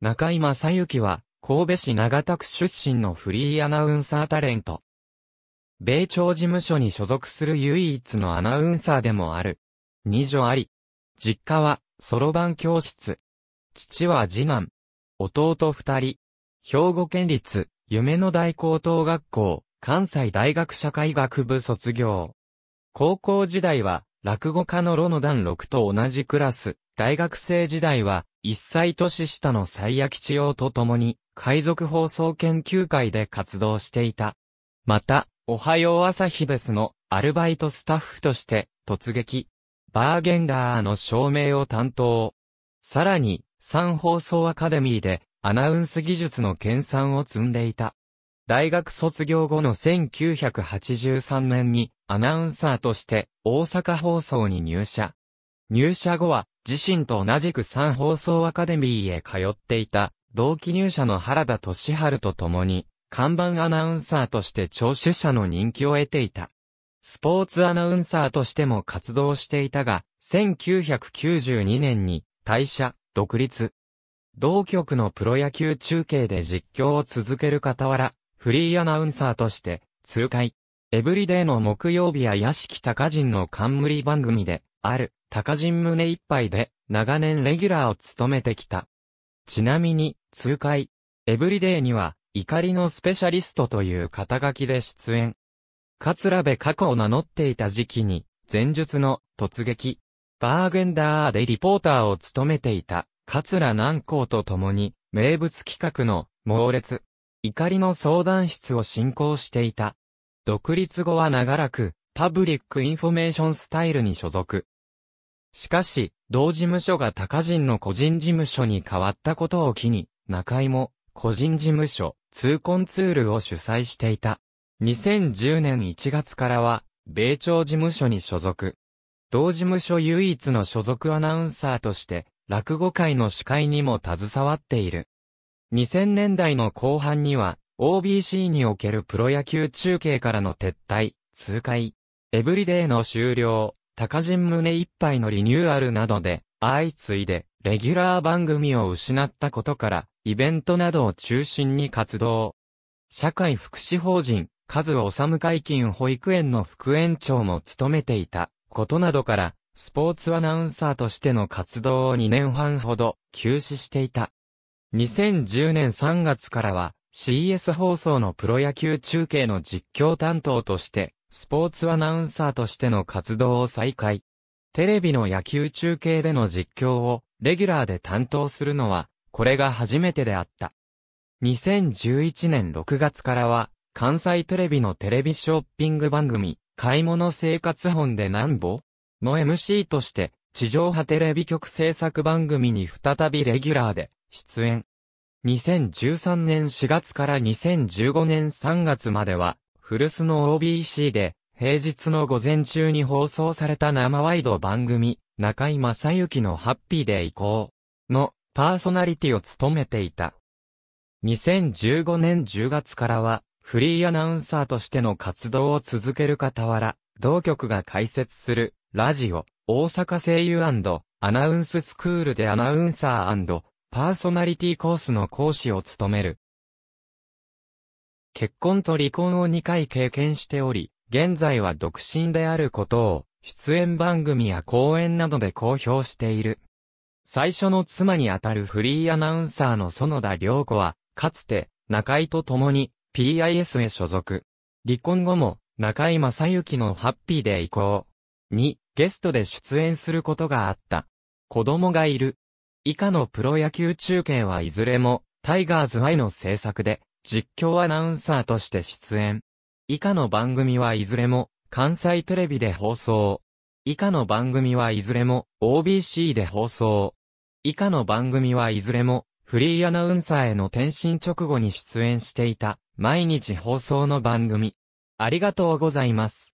中井正幸は、神戸市長田区出身のフリーアナウンサータレント。米朝事務所に所属する唯一のアナウンサーでもある。二女あり。実家は、そろばん教室。父は次男。弟二人。兵庫県立、夢の大高等学校、関西大学社会学部卒業。高校時代は、落語家のロノダン6と同じクラス、大学生時代は、1歳年下の最悪吉王と共に、海賊放送研究会で活動していた。また、おはよう朝日ですの、アルバイトスタッフとして、突撃。バーゲンダーの照明を担当。さらに、三放送アカデミーで、アナウンス技術の研鑽を積んでいた。大学卒業後の1983年にアナウンサーとして大阪放送に入社。入社後は自身と同じく三放送アカデミーへ通っていた同期入社の原田俊春と共に看板アナウンサーとして聴取者の人気を得ていた。スポーツアナウンサーとしても活動していたが、1992年に退社、独立。同局のプロ野球中継で実況を続ける傍ら、フリーアナウンサーとして、通会。エブリデイの木曜日や屋敷高人の冠番組で、ある、高人胸一杯で、長年レギュラーを務めてきた。ちなみに、通会。エブリデイには、怒りのスペシャリストという肩書きで出演。桂部過去を名乗っていた時期に、前述の突撃、バーゲンダーでリポーターを務めていた、桂南光と共に、名物企画の、猛烈、怒りの相談室を進行していた。独立後は長らく、パブリックインフォメーションスタイルに所属。しかし、同事務所が高人の個人事務所に変わったことを機に、中井も、個人事務所、通婚ツールを主催していた。2010年1月からは、米朝事務所に所属。同事務所唯一の所属アナウンサーとして、落語会の司会にも携わっている。2000年代の後半には、OBC におけるプロ野球中継からの撤退、通快、エブリデイの終了、高人胸いっぱいのリニューアルなどで、相次いで、レギュラー番組を失ったことから、イベントなどを中心に活動。社会福祉法人、数治会金保育園の副園長も務めていたことなどから、スポーツアナウンサーとしての活動を2年半ほど休止していた。2010年3月からは CS 放送のプロ野球中継の実況担当として、スポーツアナウンサーとしての活動を再開。テレビの野球中継での実況をレギュラーで担当するのは、これが初めてであった。2011年6月からは、関西テレビのテレビショッピング番組、買い物生活本で何ぼの MC として、地上波テレビ局制作番組に再びレギュラーで出演。2013年4月から2015年3月までは、古巣の OBC で、平日の午前中に放送された生ワイド番組、中井正幸のハッピーでこう、のパーソナリティを務めていた。2015年10月からは、フリーアナウンサーとしての活動を続ける傍ら、同局が開設する、ラジオ、大阪声優アナウンススクールでアナウンサーパーソナリティコースの講師を務める。結婚と離婚を2回経験しており、現在は独身であることを、出演番組や講演などで公表している。最初の妻にあたるフリーアナウンサーの園田良子は、かつて、中井と共に、PIS へ所属。離婚後も、中井正幸のハッピーでこう。に、ゲストで出演することがあった。子供がいる。以下のプロ野球中継はいずれも、タイガーズ愛の制作で、実況アナウンサーとして出演。以下の番組はいずれも、関西テレビで放送。以下の番組はいずれも、OBC で放送。以下の番組はいずれも、フリーアナウンサーへの転身直後に出演していた、毎日放送の番組。ありがとうございます。